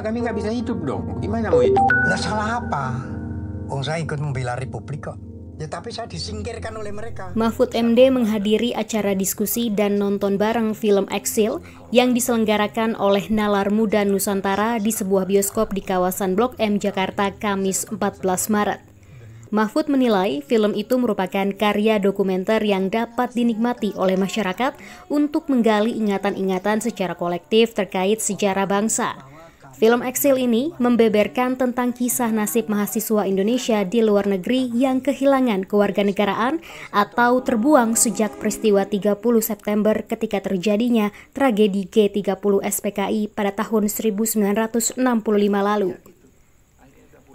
kami nggak bisa hidup dong. Gimana mau hidup? Nah, salah apa? Oh, saya ikut membela Republik kok. Ya, tapi saya disingkirkan oleh mereka. Mahfud MD menghadiri acara diskusi dan nonton bareng film Eksil yang diselenggarakan oleh Nalar Muda Nusantara di sebuah bioskop di kawasan Blok M Jakarta Kamis 14 Maret. Mahfud menilai film itu merupakan karya dokumenter yang dapat dinikmati oleh masyarakat untuk menggali ingatan-ingatan secara kolektif terkait sejarah bangsa Film Eksil ini membeberkan tentang kisah nasib mahasiswa Indonesia di luar negeri yang kehilangan kewarganegaraan atau terbuang sejak peristiwa 30 September ketika terjadinya tragedi G30 SPKI pada tahun 1965 lalu.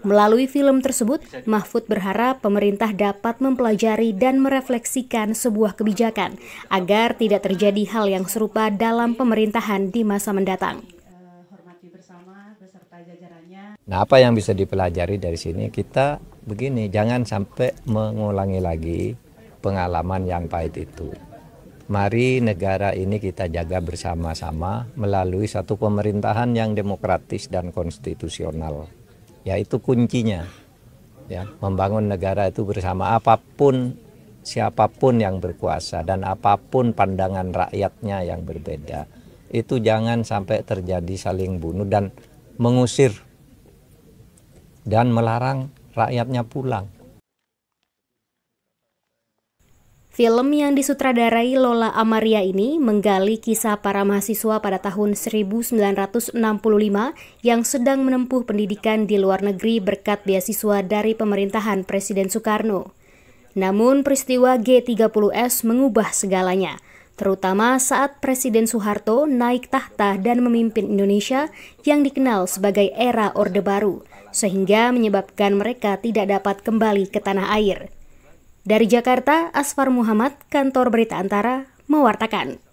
Melalui film tersebut, Mahfud berharap pemerintah dapat mempelajari dan merefleksikan sebuah kebijakan agar tidak terjadi hal yang serupa dalam pemerintahan di masa mendatang bersama beserta jajarannya. Nah, apa yang bisa dipelajari dari sini? Kita begini, jangan sampai mengulangi lagi pengalaman yang pahit itu. Mari negara ini kita jaga bersama-sama melalui satu pemerintahan yang demokratis dan konstitusional. Yaitu kuncinya. Ya, membangun negara itu bersama apapun siapapun yang berkuasa dan apapun pandangan rakyatnya yang berbeda itu jangan sampai terjadi saling bunuh dan mengusir dan melarang rakyatnya pulang. Film yang disutradarai Lola Amaria ini menggali kisah para mahasiswa pada tahun 1965 yang sedang menempuh pendidikan di luar negeri berkat beasiswa dari pemerintahan Presiden Soekarno. Namun peristiwa G30S mengubah segalanya – terutama saat Presiden Soeharto naik tahta dan memimpin Indonesia yang dikenal sebagai era Orde Baru, sehingga menyebabkan mereka tidak dapat kembali ke tanah air. Dari Jakarta, Asfar Muhammad, Kantor Berita Antara, mewartakan.